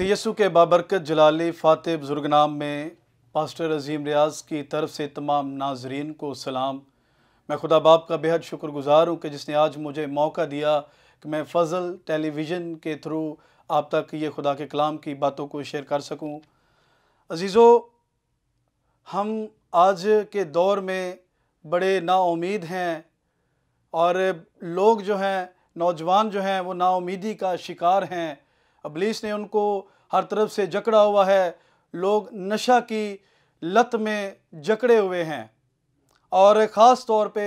मसी के बाबरकत जलाली फ़ातह नाम में पास्टर अजीम रियाज की तरफ से तमाम नाजरीन को सलाम मैं खुदा बाप का बेहद शुक्रगुजार हूँ कि जिसने आज मुझे मौका दिया कि मैं फजल टेलीविज़न के थ्रू आप तक ये खुदा के कलाम की बातों को शेयर कर सकूँ अजीज़ों हम आज के दौर में बड़े नाउमीद हैं और लोग जो हैं नौजवान जो हैं वो नाउमीदी का शिकार हैं अबलीस ने उनको हर तरफ से जकड़ा हुआ है लोग नशा की लत में जकड़े हुए हैं और ख़ास तौर पे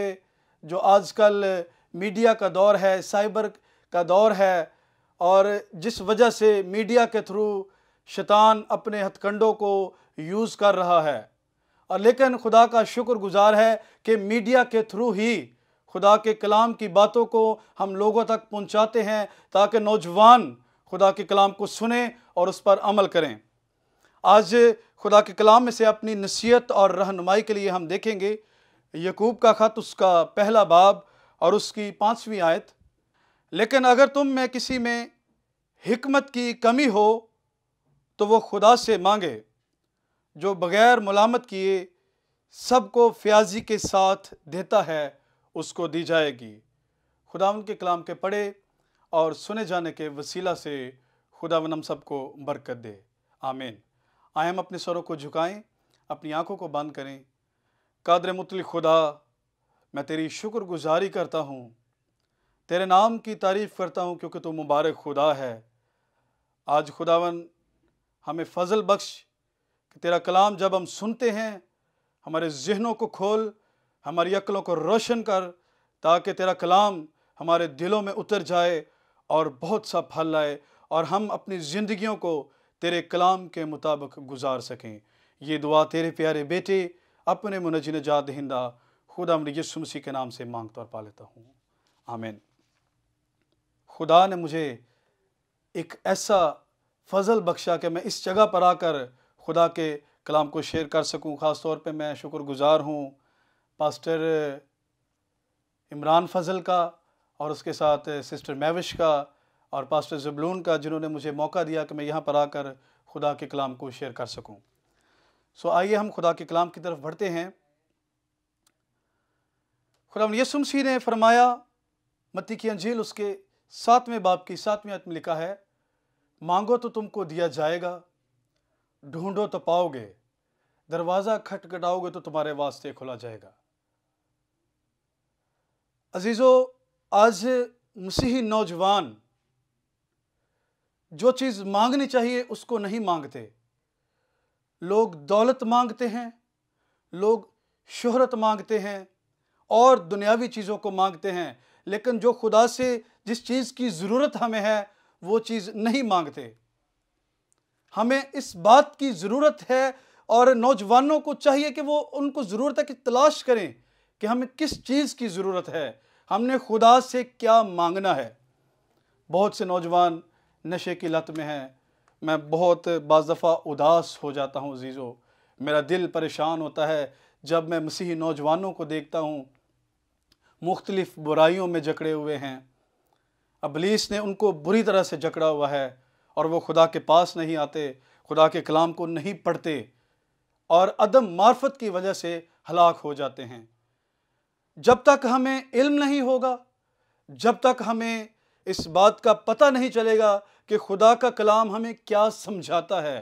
जो आजकल मीडिया का दौर है साइबर का दौर है और जिस वजह से मीडिया के थ्रू शैतान अपने हथकंडों को यूज़ कर रहा है और लेकिन खुदा का शुक्र गुज़ार है कि मीडिया के थ्रू ही खुदा के कलाम की बातों को हम लोगों तक पहुंचाते हैं ताकि नौजवान खुदा के कलाम को सुने और उस पर अमल करें आज खुदा के कलाम में से अपनी नसीहत और रहनुमाई के लिए हम देखेंगे यकूब का ख़त उसका पहला बाब और उसकी पाँचवीं आयत लेकिन अगर तुम में किसी में हमत की कमी हो तो वो खुदा से मांगे जो बग़ैर मलामत किए सबको फ्याजी के साथ देता है उसको दी जाएगी खुदा उनके कलाम के पढ़े और सुने जाने के वसीला से खुदा हम सबको बरकत दे आमीन आए हम अपने सरों को झुकाएं अपनी आंखों को बंद करें कादर मुतल खुदा मैं तेरी शुक्रगुजारी करता हूँ तेरे नाम की तारीफ़ करता हूँ क्योंकि तू मुबारक खुदा है आज खुदावन हमें फजल बख्श कि तेरा कलाम जब हम सुनते हैं हमारे जहनों को खोल हमारी अक्लों को रोशन कर ताकि तेरा कलाम हमारे दिलों में उतर जाए और बहुत सा फल लाए और हम अपनी ज़िंदगियों को तेरे कलाम के मुताबिक गुजार सकें ये दुआ तेरे प्यारे बेटे अपने मुनजिन जाद हिंदा खुदा यसु मसीह के नाम से मांगता और पा लेता हूँ आमीन खुदा ने मुझे एक ऐसा फजल बख्शा कि मैं इस जगह पर आकर खुदा के कलाम को शेयर कर सकूँ ख़ास तौर पर मैं शुक्रगुज़ार हूँ पास्टर इमरान फजल का और उसके साथ सिस्टर मैविश का और पास्टर जबलून का जिन्होंने मुझे मौका दिया कि मैं यहाँ पर आकर खुदा के कलाम को शेयर कर सकूँ सो आइए हम खुदा के कलाम की तरफ बढ़ते हैं खुदा यसुमसी ने फरमाया मत्ती की अंजील उसके सातवें बाप की सातवें आत्म लिखा है मांगो तो तुमको दिया जाएगा ढूंढो तो पाओगे दरवाज़ा खटखटाओगे तो तुम्हारे वास्ते खुला जाएगा अजीज़ों आज मसीही नौजवान जो चीज़ मांगनी चाहिए उसको नहीं मांगते लोग दौलत मांगते हैं लोग शोहरत मांगते हैं और दुनियावी चीज़ों को मांगते हैं लेकिन जो खुदा से जिस चीज़ की ज़रूरत हमें है वो चीज़ नहीं मांगते हमें इस बात की ज़रूरत है और नौजवानों को चाहिए कि वो उनको ज़रूरत है कि तलाश करें कि हमें किस चीज़ की ज़रूरत है हमने खुदा से क्या मांगना है बहुत से नौजवान नशे की लत में हैं मैं बहुत बाज़फ़ा उदास हो जाता हूँ जीज़ो मेरा दिल परेशान होता है जब मैं मसीह नौजवानों को देखता हूँ मुख्तलिफ़ बुराइयों में जकड़े हुए हैं अबलीस ने उनको बुरी तरह से जकड़ा हुआ है और वो खुदा के पास नहीं आते खुदा के कलाम को नहीं पढ़ते और अदम मार्फत की वजह से हलाक हो जाते हैं जब तक हमें इल्म नहीं होगा जब तक हमें इस बात का पता नहीं चलेगा कि खुदा का कलाम हमें क्या समझाता है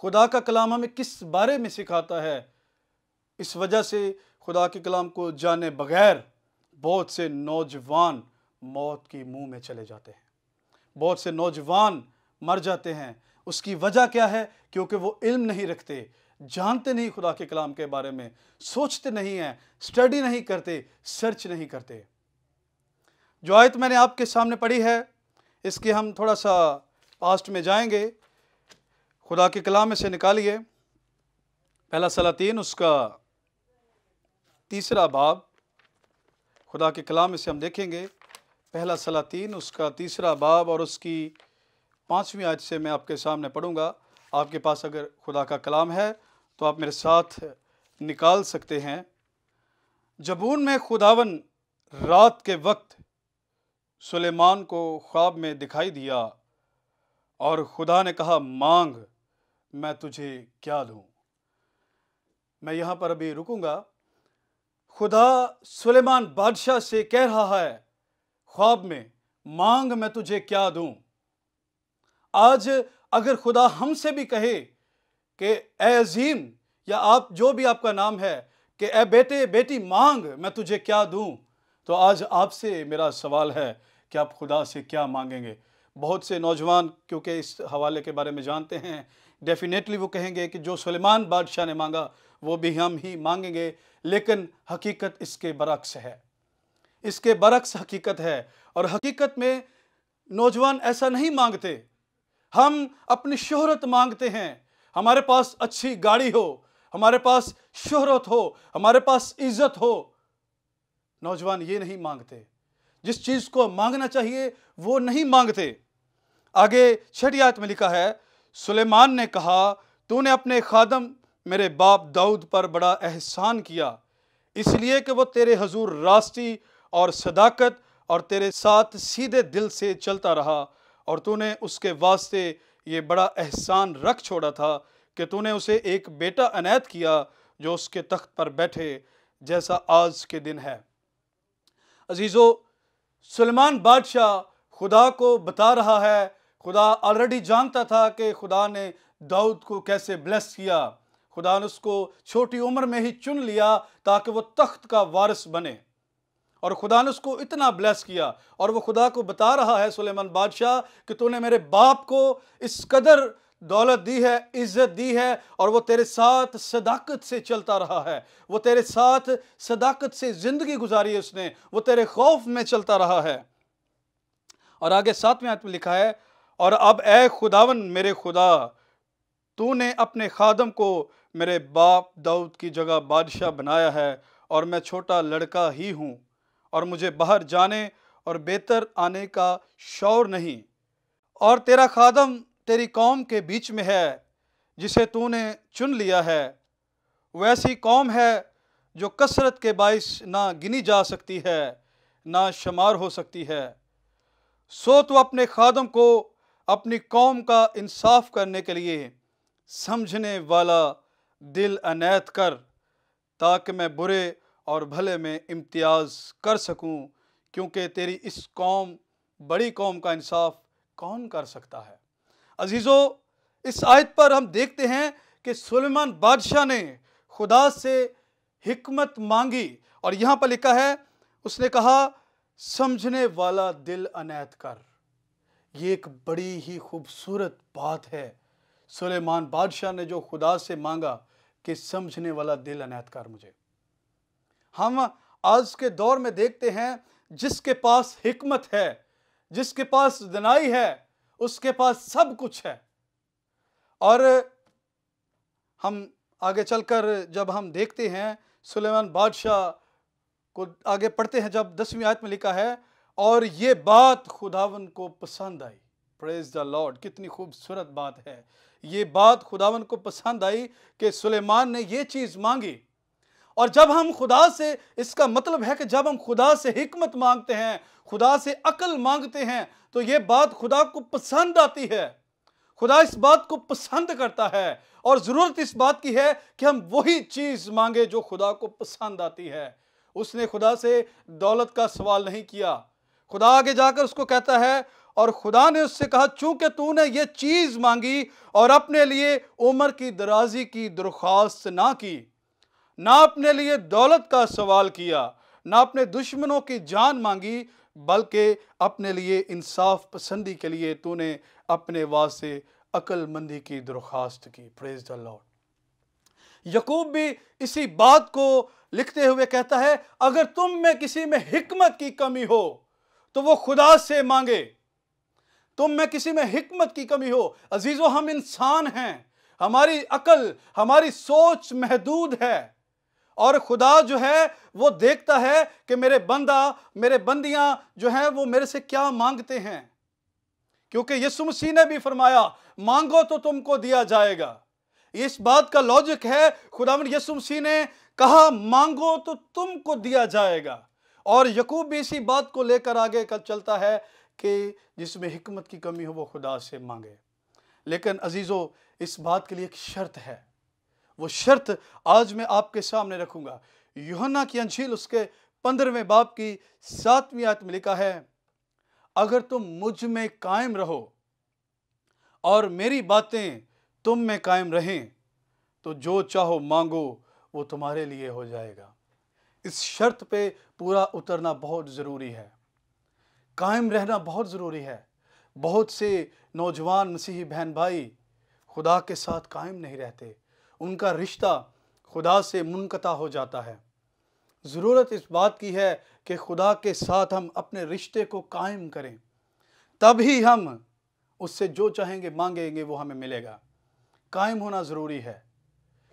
खुदा का कलाम हमें किस बारे में सिखाता है इस वजह से खुदा के कलाम को जाने बगैर बहुत से नौजवान मौत के मुंह में चले जाते हैं बहुत से नौजवान मर जाते हैं उसकी वजह क्या है क्योंकि वो इल्म नहीं रखते जानते नहीं खुदा के कलाम के बारे में सोचते नहीं हैं स्टडी नहीं करते सर्च नहीं करते जो आयत मैंने आपके सामने पढ़ी है इसके हम थोड़ा सा पास्ट में जाएंगे खुदा के कलाम में से निकालिए पहला सलातीन उसका तीसरा बाब खुदा के कलाम में से हम देखेंगे पहला सलातीन उसका तीसरा बाब और उसकी पाँचवीं आयत से मैं आपके सामने पढ़ूंगा आपके पास अगर खुदा का कलाम है तो आप मेरे साथ निकाल सकते हैं जबून में खुदावन रात के वक्त सुलेमान को ख्वाब में दिखाई दिया और खुदा ने कहा मांग मैं तुझे क्या दूँ मैं यहाँ पर अभी रुकूँगा खुदा सुलेमान बादशाह से कह रहा है ख्वाब में मांग मैं तुझे क्या दूँ आज अगर खुदा हमसे भी कहे कि अजीम या आप जो भी आपका नाम है कि ए बेटे बेटी मांग मैं तुझे क्या दूँ तो आज आपसे मेरा सवाल है कि आप खुदा से क्या मांगेंगे बहुत से नौजवान क्योंकि इस हवाले के बारे में जानते हैं डेफिनेटली वो कहेंगे कि जो सलेमान बादशाह ने मांगा वो भी हम ही मांगेंगे लेकिन हकीकत इसके बरक्स है इसके बरक्स हकीकत है और हकीकत में नौजवान ऐसा नहीं मांगते हम अपनी शहरत मांगते हैं हमारे पास अच्छी गाड़ी हो हमारे पास शोहरत हो हमारे पास इज्जत हो नौजवान ये नहीं मांगते जिस चीज़ को मांगना चाहिए वो नहीं मांगते आगे छठी आयत में लिखा है सुलेमान ने कहा तूने अपने खादम मेरे बाप दाऊद पर बड़ा एहसान किया इसलिए कि वो तेरे हजूर रास्ती और सदाकत और तेरे साथ सीधे दिल से चलता रहा और तूने उसके वास्ते ये बड़ा एहसान रख छोड़ा था कि तूने उसे एक बेटा अनैत किया जो उसके तख्त पर बैठे जैसा आज के दिन है अजीज़ो सलमान बादशाह खुदा को बता रहा है खुदा ऑलरेडी जानता था कि खुदा ने दाऊद को कैसे ब्लेस किया खुदा ने उसको छोटी उम्र में ही चुन लिया ताकि वो तख्त का वारिस बने और खुदा ने उसको इतना ब्लेस किया और वो खुदा को बता रहा है सुलेमान बादशाह कि तूने मेरे बाप को इस कदर दौलत दी है इज़्ज़त दी है और वो तेरे साथ सदाकत से चलता रहा है वो तेरे साथ सदाकत से ज़िंदगी गुजारी है उसने वो तेरे खौफ में चलता रहा है और आगे साथ में आयत लिखा है और अब ए खुदावन मेरे खुदा तूने अपने खादम को मेरे बाप दाऊद की जगह बादशाह बनाया है और मैं छोटा लड़का ही हूँ और मुझे बाहर जाने और बेहतर आने का शौर नहीं और तेरा खादम तेरी कौम के बीच में है जिसे तूने चुन लिया है वैसी कौम है जो कसरत के बाइस ना गिनी जा सकती है ना शुमार हो सकती है सो तो अपने खादम को अपनी कौम का इंसाफ करने के लिए समझने वाला दिल अनैत कर ताकि मैं बुरे और भले मैं इम्तियाज़ कर सकूं क्योंकि तेरी इस कौम बड़ी कौम का इंसाफ कौन कर सकता है अजीज़ो इस आयत पर हम देखते हैं कि सुलेमान बादशाह ने खुदा से हमत मांगी और यहाँ पर लिखा है उसने कहा समझने वाला दिल अनैत कर ये एक बड़ी ही खूबसूरत बात है सुलेमान बादशाह ने जो खुदा से मांगा कि समझने वाला दिल अनैत कर मुझे हम आज के दौर में देखते हैं जिसके पास हिकमत है जिसके पास दनाई है उसके पास सब कुछ है और हम आगे चलकर जब हम देखते हैं सुलेमान बादशाह को आगे पढ़ते हैं जब दसवीं आयत में लिखा है और ये बात खुदावन को पसंद आई प्रेज द लॉर्ड कितनी खूबसूरत बात है ये बात खुदावन को पसंद आई कि सुलेमान ने ये चीज़ मांगी और जब हम खुदा से इसका मतलब है कि जब हम खुदा से हमत मांगते हैं खुदा से अकल मांगते हैं तो ये बात खुदा को पसंद आती है खुदा इस बात को पसंद करता है और ज़रूरत इस बात की है कि हम वही चीज़ मांगे जो खुदा को पसंद आती है उसने खुदा से दौलत का सवाल नहीं किया खुदा आगे जाकर उसको कहता है और खुदा ने उससे कहा चूंकि तूने यह चीज़ मांगी और अपने लिए उम्र की दराजी की दरख्वास्त ना की ना अपने लिए दौलत का सवाल किया ना अपने दुश्मनों की जान मांगी बल्कि अपने लिए इंसाफ पसंदी के लिए तूने अपने वास्ते अक्लमंदी की दरख्वास्त की प्रेज द लॉर्ड यकूब भी इसी बात को लिखते हुए कहता है अगर तुम में किसी में हिकमत की कमी हो तो वो खुदा से मांगे तुम में किसी में हिकमत की कमी हो अजीज़ों हम इंसान हैं हमारी अकल हमारी सोच महदूद है और खुदा जो है वो देखता है कि मेरे बंदा मेरे बंदियां जो हैं वो मेरे से क्या मांगते हैं क्योंकि यीशु मसीह ने भी फरमाया मांगो तो तुमको दिया जाएगा इस बात का लॉजिक है खुदा यसु मसीह ने कहा मांगो तो तुमको दिया जाएगा और यकूब भी इसी बात को लेकर आगे का चलता है कि जिसमें हिकमत की कमी हो वो खुदा से मांगे लेकिन अजीज़ो इस बात के लिए एक शर्त है वो शर्त आज मैं आपके सामने रखूंगा युहना की अंशील उसके पंद्रहवें बाप की सातवीं आयत में लिखा है अगर तुम मुझ में कायम रहो और मेरी बातें तुम में कायम रहें तो जो चाहो मांगो वो तुम्हारे लिए हो जाएगा इस शर्त पे पूरा उतरना बहुत ज़रूरी है कायम रहना बहुत ज़रूरी है बहुत से नौजवान मसीही बहन भाई खुदा के साथ कायम नहीं रहते उनका रिश्ता खुदा से मुनकता हो जाता है ज़रूरत इस बात की है कि खुदा के साथ हम अपने रिश्ते को कायम करें तभी हम उससे जो चाहेंगे मांगेंगे वो हमें मिलेगा कायम होना ज़रूरी है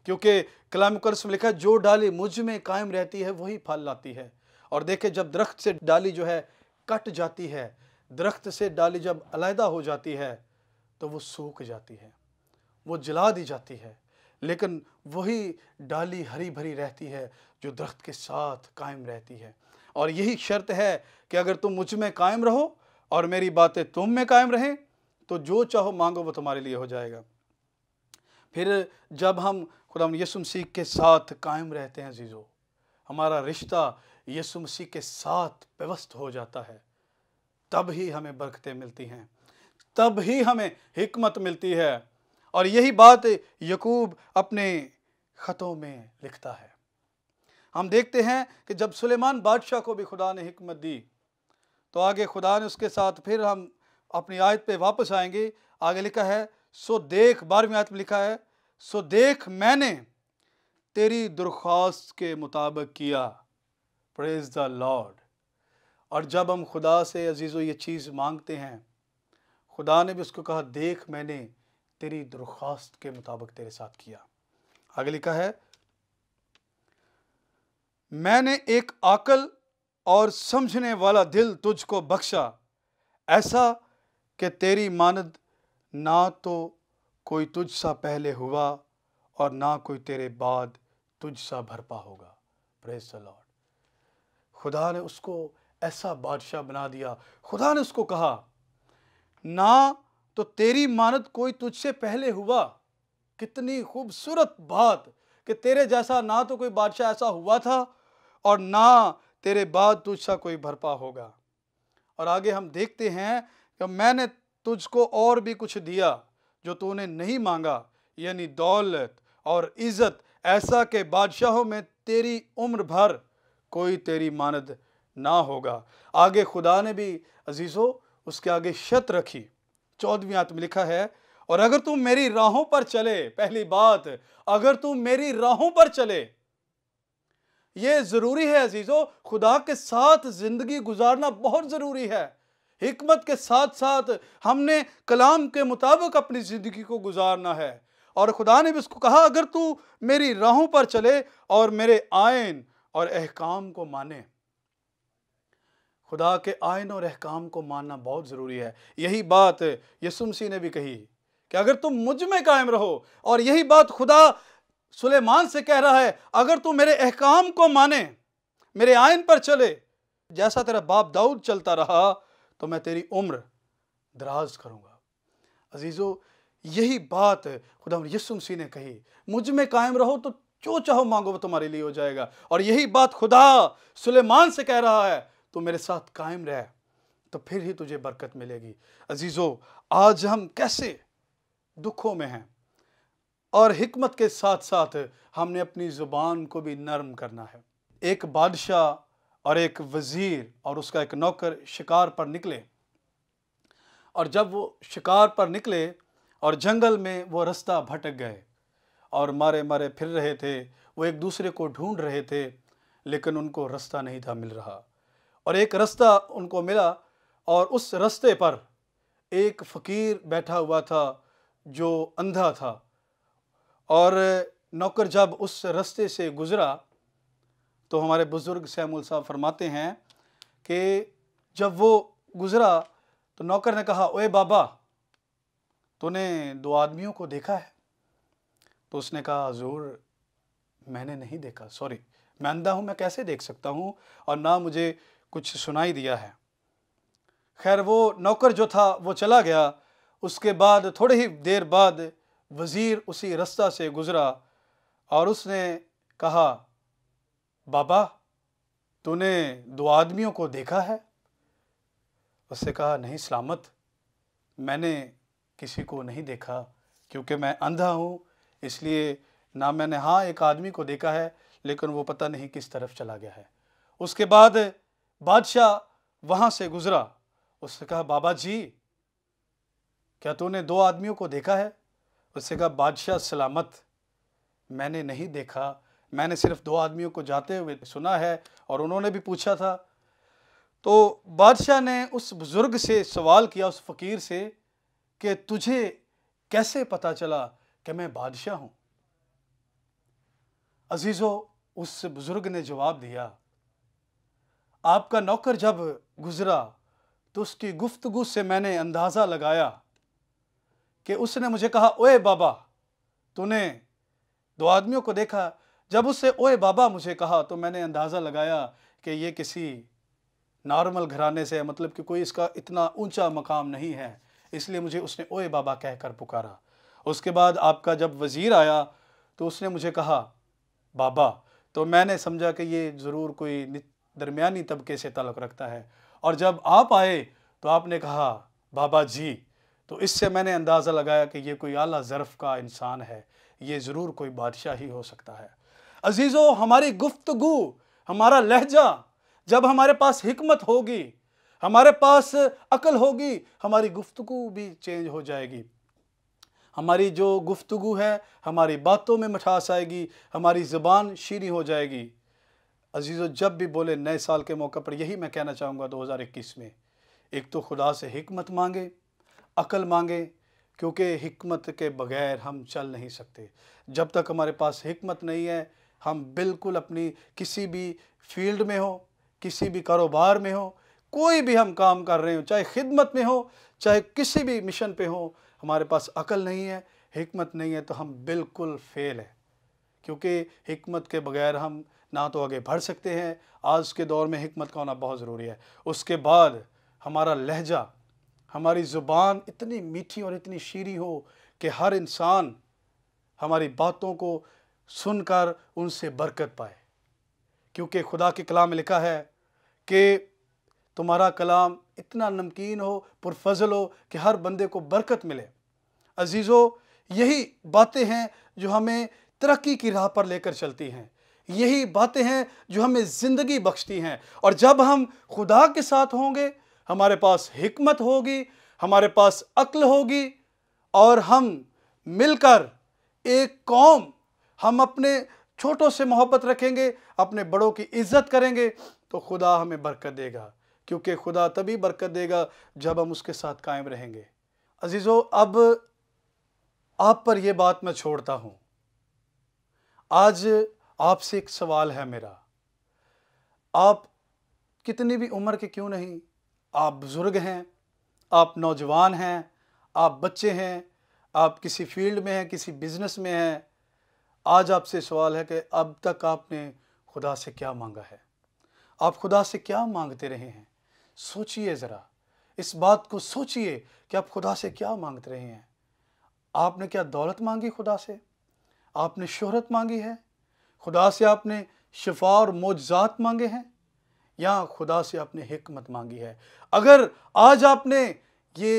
क्योंकि कलाम कर्स में लिखा जो डाली मुझ में कायम रहती है वही फल लाती है और देखे जब दरख्त से डाली जो है कट जाती है दरख्त से डाली जब अलहदा हो जाती है तो वो सूख जाती है वो जला दी जाती है लेकिन वही डाली हरी भरी रहती है जो दरख्त के साथ कायम रहती है और यही शर्त है कि अगर तुम मुझ में कायम रहो और मेरी बातें तुम में कायम रहें तो जो चाहो मांगो वो तुम्हारे लिए हो जाएगा फिर जब हम खुदा यसुम सीख के साथ कायम रहते हैं जीज़ो हमारा रिश्ता यसुम सीख के साथ व्यवस्थ हो जाता है तब ही हमें बरकतें मिलती हैं तब ही हमें हमत मिलती है और यही बात यकूब अपने ख़तों में लिखता है हम देखते हैं कि जब सुलेमान बादशाह को भी खुदा ने हमत दी तो आगे खुदा ने उसके साथ फिर हम अपनी आयत पे वापस आएंगे आगे लिखा है सो देख बारहवीं आयत में लिखा है सो देख मैंने तेरी दरख्वास्त के मुताबिक किया प्रेज द लॉर्ड और जब हम खुदा से अजीज़ों ये चीज़ मांगते हैं खुदा ने भी उसको कहा देख मैंने तेरी दरख्वास्त के मुताबिक तेरे साथ किया आगे लिखा है मैंने एक आकल और समझने वाला दिल तुझको बख्शा ऐसा कि तेरी मानद ना तो कोई तुझ सा पहले हुआ और ना कोई तेरे बाद तुझ सा भरपा होगा प्रेस लॉर्ड खुदा ने उसको ऐसा बादशाह बना दिया खुदा ने उसको कहा ना तो तेरी मानत कोई तुझसे पहले हुआ कितनी खूबसूरत बात कि तेरे जैसा ना तो कोई बादशाह ऐसा हुआ था और ना तेरे बाद तुझसा कोई भरपा होगा और आगे हम देखते हैं कि मैंने तुझको और भी कुछ दिया जो तूने नहीं मांगा यानी दौलत और इज़्ज़त ऐसा के बादशाहों में तेरी उम्र भर कोई तेरी मानद ना होगा आगे खुदा ने भी अजीज़ों उसके आगे शत रखी चौदहवीं आत्म लिखा है और अगर तुम मेरी राहों पर चले पहली बात अगर तुम मेरी राहों पर चले ये ज़रूरी है अजीज़ों खुदा के साथ ज़िंदगी गुजारना बहुत ज़रूरी है हमत के साथ साथ हमने कलाम के मुताबिक अपनी ज़िंदगी को गुजारना है और खुदा ने भी उसको कहा अगर तू मेरी राहों पर चले और मेरे आयन और अहकाम को माने खुदा के आयन और अहकाम को मानना बहुत ज़रूरी है यही बात यसुमसी ने भी कही कि अगर तुम मुझ में कायम रहो और यही बात खुदा सुलेमान से कह रहा है अगर तू मेरे अहकाम को माने मेरे आयन पर चले जैसा तेरा बाप दाऊद चलता रहा तो मैं तेरी उम्र दराज करूँगा अजीज़ो यही बात खुदा यसुमसी ने कही मुझ में कायम रहो तो जो चाहो मांगो वो तुम्हारे लिए हो जाएगा और यही बात खुदा सुलेमान से कह रहा है तो मेरे साथ कायम रह तो फिर ही तुझे बरकत मिलेगी अजीज़ो आज हम कैसे दुखों में हैं और हमत के साथ साथ हमने अपनी ज़ुबान को भी नरम करना है एक बादशाह और एक वज़ीर और उसका एक नौकर शिकार पर निकले और जब वो शिकार पर निकले और जंगल में वो रास्ता भटक गए और मारे मारे फिर रहे थे वो एक दूसरे को ढूंढ रहे थे लेकिन उनको रास्ता नहीं था मिल रहा और एक रास्ता उनको मिला और उस रास्ते पर एक फ़कीर बैठा हुआ था जो अंधा था और नौकर जब उस रास्ते से गुज़रा तो हमारे बुज़ुर्ग सैमुल साहब फरमाते हैं कि जब वो गुज़रा तो नौकर ने कहा ओए बाबा तूने दो आदमियों को देखा है तो उसने कहा हजूर मैंने नहीं देखा सॉरी मैं अंधा हूँ मैं कैसे देख सकता हूँ और ना मुझे कुछ सुनाई दिया है खैर वो नौकर जो था वो चला गया उसके बाद थोड़ी ही देर बाद वज़ीर उसी रास्ता से गुज़रा और उसने कहा बाबा तूने दो आदमियों को देखा है उससे कहा नहीं सलामत मैंने किसी को नहीं देखा क्योंकि मैं अंधा हूँ इसलिए ना मैंने हाँ एक आदमी को देखा है लेकिन वो पता नहीं किस तरफ चला गया है उसके बाद बादशाह वहां से गुजरा उससे कहा बाबा जी क्या तूने दो आदमियों को देखा है उससे कहा बादशाह सलामत मैंने नहीं देखा मैंने सिर्फ दो आदमियों को जाते हुए सुना है और उन्होंने भी पूछा था तो बादशाह ने उस बुज़ुर्ग से सवाल किया उस फ़कीर से कि तुझे कैसे पता चला कि मैं बादशाह हूँ अजीज़ो उस बुज़ुर्ग ने जवाब दिया आपका नौकर जब गुज़रा तो उसकी गुफ्तगु से मैंने अंदाज़ा लगाया कि उसने मुझे कहा ओए बाबा तूने दो आदमियों को देखा जब उससे ओए बाबा मुझे कहा तो मैंने अंदाज़ा लगाया कि ये किसी नॉर्मल घराने से है मतलब कि कोई इसका इतना ऊंचा मकाम नहीं है इसलिए मुझे उसने ओए बाबा कहकर पुकारा उसके बाद आपका जब वज़ीर आया तो उसने मुझे कहा बाबा तो मैंने समझा कि ये ज़रूर कोई दरमियानी तबके से ताल्लुक़ रखता है और जब आप आए तो आपने कहा बाबा जी तो इससे मैंने अंदाज़ा लगाया कि ये कोई आला ज़रफ़ का इंसान है ये ज़रूर कोई बादशाह ही हो सकता है अजीज़ो हमारी गुफ्तगु हमारा लहजा जब हमारे पास हमत होगी हमारे पास अकल होगी हमारी गुफ्तु भी चेंज हो जाएगी हमारी जो गुफ्तु है हमारी बातों में मिठास आएगी हमारी ज़बान शीरी हो जाएगी अजीज़ों जब भी बोले नए साल के मौके पर यही मैं कहना चाहूँगा 2021 में एक तो खुदा से हमत मांगे अकल मांगे क्योंकि हमत के बगैर हम चल नहीं सकते जब तक हमारे पास हमत नहीं है हम बिल्कुल अपनी किसी भी फील्ड में हो किसी भी कारोबार में हो कोई भी हम काम कर रहे हो चाहे खिदमत में हो चाहे किसी भी मिशन पे हो हमारे पास अकल नहीं है हमत नहीं है तो हम बिल्कुल फेल हैं क्योंकि हमत के बगैर हम ना तो आगे बढ़ सकते हैं आज के दौर में हमत का होना बहुत ज़रूरी है उसके बाद हमारा लहजा हमारी ज़ुबान इतनी मीठी और इतनी शीरी हो कि हर इंसान हमारी बातों को सुनकर उनसे बरकत पाए क्योंकि खुदा के कलाम में लिखा है कि तुम्हारा कलाम इतना नमकीन हो पुरफजल हो कि हर बंदे को बरकत मिले अजीज़ों यही बातें हैं जो हमें तरक्की की राह पर लेकर चलती हैं यही बातें हैं जो हमें ज़िंदगी बख्शती हैं और जब हम खुदा के साथ होंगे हमारे पास हमत होगी हमारे पास अक्ल होगी और हम मिलकर एक कौम हम अपने छोटों से मोहब्बत रखेंगे अपने बड़ों की इज्जत करेंगे तो खुदा हमें बरकत देगा क्योंकि खुदा तभी बरकत देगा जब हम उसके साथ कायम रहेंगे अजीज़ो अब आप पर यह बात मैं छोड़ता हूँ आज आपसे एक सवाल है मेरा आप कितनी भी उम्र के क्यों नहीं आप बुज़ुर्ग हैं आप नौजवान हैं आप बच्चे हैं आप किसी फील्ड में हैं किसी बिजनेस में हैं आज आपसे सवाल है कि अब तक आपने खुदा से क्या मांगा है आप खुदा से क्या मांगते रहे हैं सोचिए ज़रा इस बात को सोचिए कि आप खुदा से क्या मांगते रहे हैं आपने क्या दौलत मांगी खुदा से आपने शहरत मांगी है खुदा से आपने शफा और मोजात मांगे हैं या खुदा से आपने हमत मांगी है अगर आज आपने ये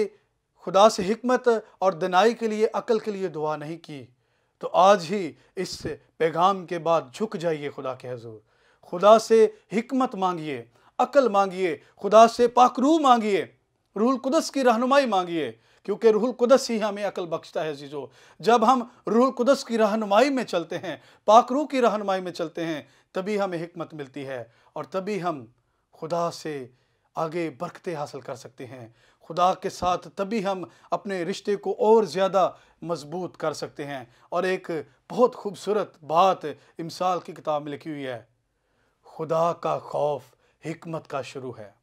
खुदा से हमत और दनाई के लिए अकल के लिए दुआ नहीं की तो आज ही इस पैगाम के बाद झुक जाइए खुदा के हजूर खुदा से हमत मांगिए अकल मांगिए खुदा से पाखरू मांगिए रूल कुदस की रहनुमाई मांगिए क्योंकि रूहुल कुदस ही हमें अकल बख्शता है जीजो जब हम रूहुल कुदस की रहनुमाई में चलते हैं पाकरू की रहनुमाई में चलते हैं तभी हमें हमत मिलती है और तभी हम खुदा से आगे बरकतें हासिल कर सकते हैं खुदा के साथ तभी हम अपने रिश्ते को और ज़्यादा मजबूत कर सकते हैं और एक बहुत खूबसूरत बात इमसाल की किताब में लिखी हुई है खुदा का खौफ हमत का शुरू है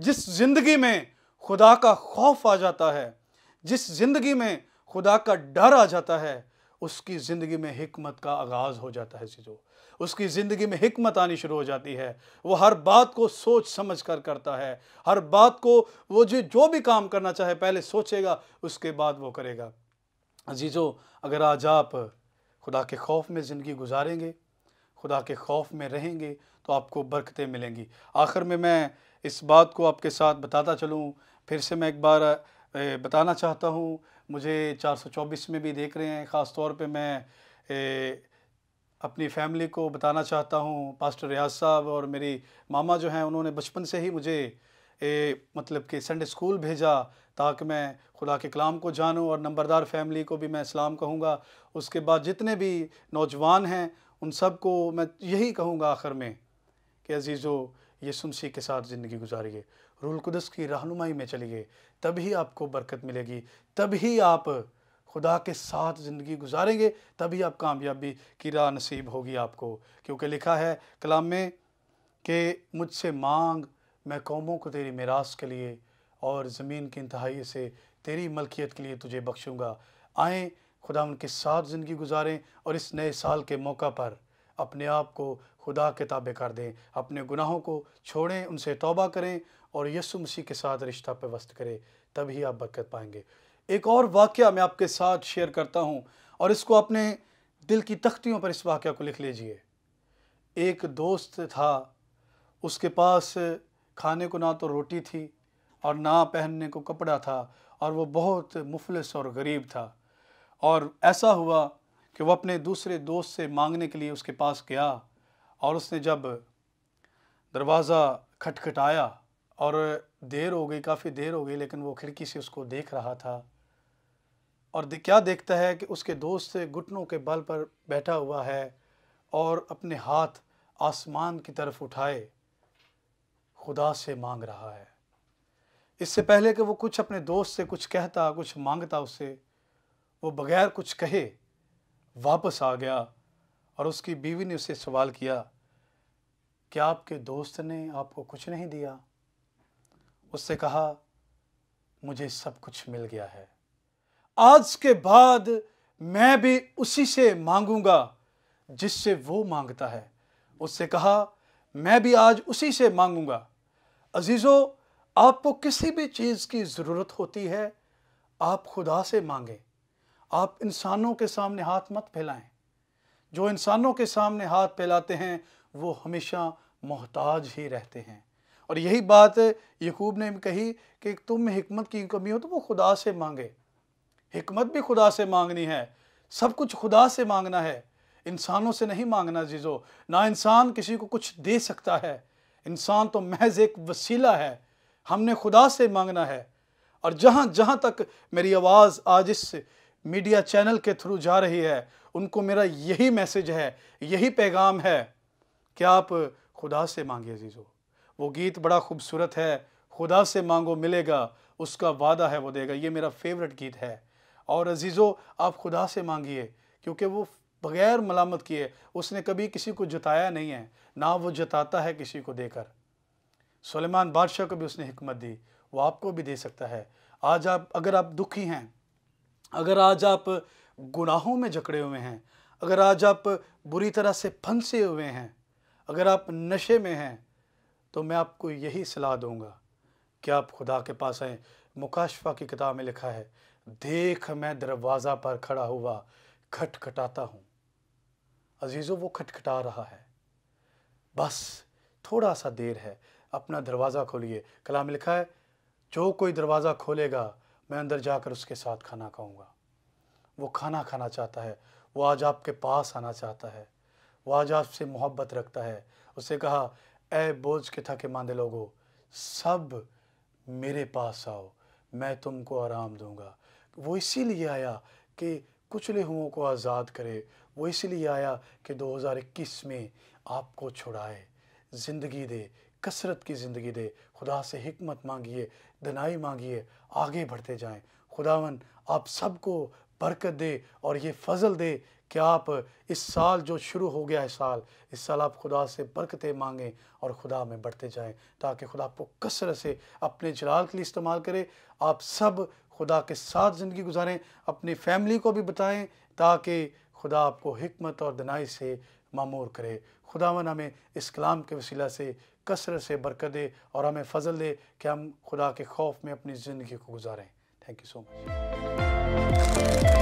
जिस ज़िंदगी में खुदा का खौफ आ जाता है जिस ज़िंदगी में खुदा का डर आ जाता है उसकी ज़िंदगी में हमत का आगाज़ हो जाता है सीजो उसकी ज़िंदगी में हमत आनी शुरू हो जाती है वो हर बात को सोच समझ कर करता है हर बात को वो जो जो भी काम करना चाहे पहले सोचेगा उसके बाद वो करेगा अजीजो अगर आज आप खुदा के खौफ में ज़िंदगी गुजारेंगे खुदा के खौफ में रहेंगे तो आपको बरकतें मिलेंगी आखिर में मैं इस बात को आपके साथ बताता चलूँ फिर से मैं एक बार बताना चाहता हूँ मुझे 424 में भी देख रहे हैं ख़ास तौर पे मैं ए, अपनी फैमिली को बताना चाहता हूँ पास्टर रियाज साहब और मेरी मामा जो हैं उन्होंने बचपन से ही मुझे ए, मतलब कि संडे स्कूल भेजा ताकि मैं खुदा के कलाम को जानूं और नंबरदार फैमिली को भी मैं इस्लाम कहूँगा उसके बाद जितने भी नौजवान हैं उन सब को मैं यही कहूँगा आखिर में कि अजीज़ो ये सुनसी के साथ ज़िंदगी गुजारिए रूल कुदस की रहनुमाई में चलिए तभी आपको बरकत मिलेगी तभी आप खुदा के साथ ज़िंदगी गुजारेंगे तभी आप कामयाबी की राह नसीब होगी आपको क्योंकि लिखा है कलाम में कि मुझसे मांग मैं कौमों को तेरी मिरास के लिए और ज़मीन की इंतहाई से तेरी मलकियत के लिए तुझे बख्शूँगा आएँ खुदा उनके साथ ज़िंदगी गुजारें और इस नए साल के मौका पर अपने आप को खुदा के ताबे कर दें अपने गुनाहों को छोड़ें उनसे तौबा करें और यसु मसीह के साथ रिश्ता पे वस्त करे तभी आप बरकत पाएंगे एक और वाक्य मैं आपके साथ शेयर करता हूँ और इसको अपने दिल की तख्तियों पर इस वाक्य को लिख लीजिए एक दोस्त था उसके पास खाने को ना तो रोटी थी और ना पहनने को कपड़ा था और वो बहुत मुफलस और गरीब था और ऐसा हुआ कि वो अपने दूसरे दोस्त से मांगने के लिए उसके पास गया और उसने जब दरवाज़ा खटखटाया और देर हो गई काफ़ी देर हो गई लेकिन वो खिड़की से उसको देख रहा था और क्या देखता है कि उसके दोस्त घुटनों के बल पर बैठा हुआ है और अपने हाथ आसमान की तरफ उठाए खुदा से मांग रहा है इससे पहले कि वो कुछ अपने दोस्त से कुछ कहता कुछ मांगता उससे वो बगैर कुछ कहे वापस आ गया और उसकी बीवी ने उसे सवाल किया क्या आपके दोस्त ने आपको कुछ नहीं दिया उससे कहा मुझे सब कुछ मिल गया है आज के बाद मैं भी उसी से मांगूंगा जिससे वो मांगता है उससे कहा मैं भी आज उसी से मांगूंगा अजीज़ों आपको किसी भी चीज़ की ज़रूरत होती है आप खुदा से मांगें आप इंसानों के सामने हाथ मत फैलाएं जो इंसानों के सामने हाथ फैलाते हैं वो हमेशा मोहताज ही रहते हैं और यही बात यकूब ने कही कि तुम हमत की कमी हो तो वो खुदा से मांगे हमत भी खुदा से मांगनी है सब कुछ खुदा से मांगना है इंसानों से नहीं मांगना जीजो ना इंसान किसी को कुछ दे सकता है इंसान तो महज एक वसीला है हमने खुदा से मांगना है और जहाँ जहाँ तक मेरी आवाज़ आज इस मीडिया चैनल के थ्रू जा रही है उनको मेरा यही मैसेज है यही पैगाम है कि आप खुदा से मांगिए जीजो वो गीत बड़ा खूबसूरत है खुदा से मांगो मिलेगा उसका वादा है वो देगा ये मेरा फेवरेट गीत है और अजीज़ो आप खुदा से मांगिए क्योंकि वो बग़ैर मलामत किए उसने कभी किसी को जताया नहीं है ना वो जताता है किसी को देकर सलेमान बादशाह को भी उसने हमत दी वो आपको भी दे सकता है आज आप अगर आप दुखी हैं अगर आज आप गुनाहों में जकड़े हुए हैं अगर आज आप बुरी तरह से फंसे हुए हैं अगर आप नशे में हैं तो मैं आपको यही सलाह दूंगा कि आप खुदा के पास आए मुकाशफा की किताब में लिखा है देख मैं दरवाज़ा पर खड़ा हुआ खटखटाता हूँ अजीज़ों वो खटखटा रहा है बस थोड़ा सा देर है अपना दरवाज़ा खोलिए कलाम लिखा है जो कोई दरवाज़ा खोलेगा मैं अंदर जाकर उसके साथ खाना खाऊंगा वो खाना खाना चाहता है वो आज आपके पास आना चाहता है वो आज आपसे मोहब्बत रखता है उसे कहा ए बोझ के थके मांदे लोगो सब मेरे पास आओ मैं तुमको आराम दूंगा वो इसीलिए आया कि कुचले हुओं को आज़ाद करे वो इसीलिए आया कि 2021 में आपको छुड़ाए ज़िंदगी दे कसरत की ज़िंदगी दे खुदा से हमत मांगिए दनाई मांगिए आगे बढ़ते जाएं खुदावन आप सबको बरकत दे और ये फजल दे कि आप इस साल जो शुरू हो गया है साल इस साल आप खुदा से बरकतें मांगें और खुदा में बढ़ते जाएं ताकि खुदा आपको कसरत से अपने जलाल के लिए इस्तेमाल करें आप सब खुदा के साथ ज़िंदगी गुजारें अपनी फैमिली को भी बताएं ताकि खुदा आपको हमत और दनाई से मामूर करे खुदा मन हमें इस कलाम के वसीला से कसरत से बरकत दे और हमें फजल दे कि हम खुदा के खौफ में अपनी ज़िंदगी को गुजारें थैंक यू सो मच